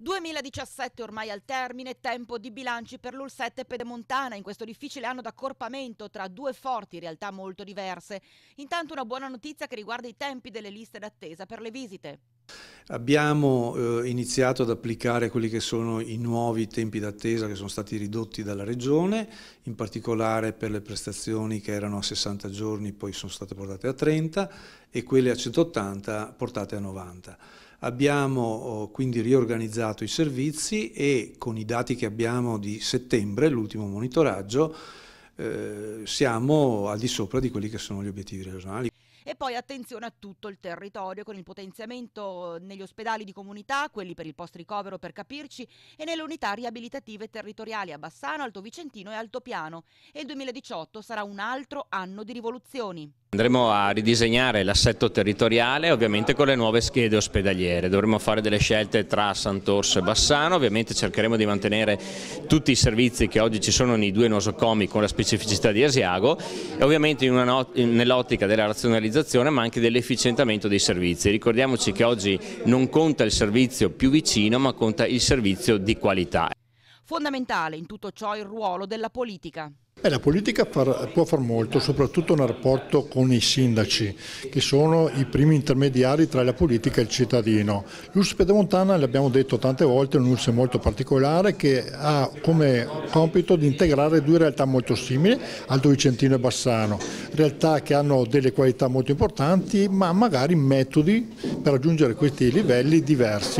2017 ormai al termine, tempo di bilanci per l'UL7 Pedemontana in questo difficile anno d'accorpamento tra due forti realtà molto diverse. Intanto una buona notizia che riguarda i tempi delle liste d'attesa per le visite. Abbiamo eh, iniziato ad applicare quelli che sono i nuovi tempi d'attesa che sono stati ridotti dalla Regione, in particolare per le prestazioni che erano a 60 giorni poi sono state portate a 30 e quelle a 180 portate a 90. Abbiamo oh, quindi riorganizzato i servizi e con i dati che abbiamo di settembre, l'ultimo monitoraggio, eh, siamo al di sopra di quelli che sono gli obiettivi regionali. E poi attenzione a tutto il territorio con il potenziamento negli ospedali di comunità, quelli per il post ricovero per capirci, e nelle unità riabilitative territoriali a Bassano, Alto Vicentino e Altopiano. E il 2018 sarà un altro anno di rivoluzioni andremo a ridisegnare l'assetto territoriale ovviamente con le nuove schede ospedaliere, dovremo fare delle scelte tra Sant'Orso e Bassano, ovviamente cercheremo di mantenere tutti i servizi che oggi ci sono nei due nosocomi con la specificità di Asiago e ovviamente nell'ottica della razionalizzazione ma anche dell'efficientamento dei servizi, ricordiamoci che oggi non conta il servizio più vicino ma conta il servizio di qualità. Fondamentale in tutto ciò il ruolo della politica. Eh, la politica far, può far molto, soprattutto nel rapporto con i sindaci, che sono i primi intermediari tra la politica e il cittadino. L'URSS Pedemontana, l'abbiamo detto tante volte, è un URSS molto particolare che ha come compito di integrare due realtà molto simili, Alto Vicentino e Bassano, realtà che hanno delle qualità molto importanti, ma magari metodi per raggiungere questi livelli diversi.